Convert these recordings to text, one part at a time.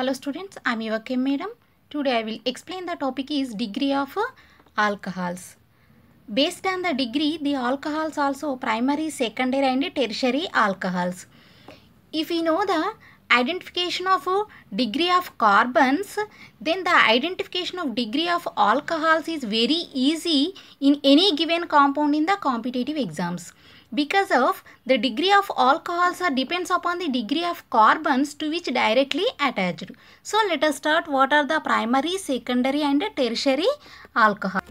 Hello students, I am your Madam. Today I will explain the topic is degree of alcohols. Based on the degree, the alcohols also primary, secondary and tertiary alcohols. If we know the identification of degree of carbons, then the identification of degree of alcohols is very easy in any given compound in the competitive exams because of the degree of alcohols are depends upon the degree of carbons to which directly attached. So let us start what are the primary, secondary and tertiary alcohol.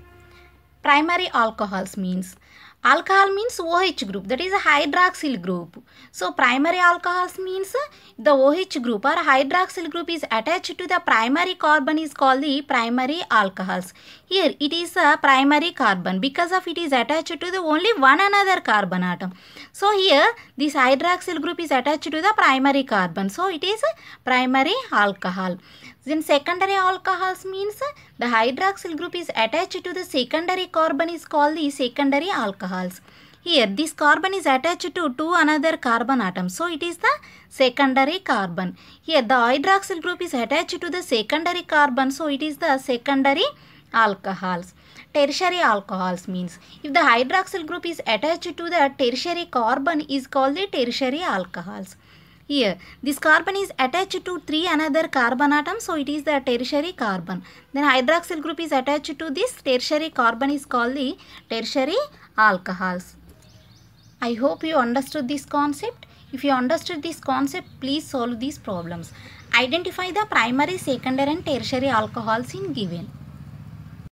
Primary alcohols means Alcohol means OH group that is a hydroxyl group. So primary alcohols means the OH group or hydroxyl group is attached to the primary carbon is called the primary alcohols. Here it is a primary carbon because of it is attached to the only one another carbon atom. So here this hydroxyl group is attached to the primary carbon. So it is a primary alcohol. Then secondary alcohols means the hydroxyl group is attached to the secondary carbon is called the secondary alcohols. Here this carbon is attached to two another carbon atom. So it is the secondary carbon. Here the hydroxyl group is attached to the secondary carbon. So it is the secondary alcohols. Tertiary alcohols means if the hydroxyl group is attached to the tertiary carbon is called the tertiary alcohols. Here, this carbon is attached to three another carbon atom, so it is the tertiary carbon. Then hydroxyl group is attached to this tertiary carbon is called the tertiary alcohols. I hope you understood this concept. If you understood this concept, please solve these problems. Identify the primary, secondary and tertiary alcohols in given.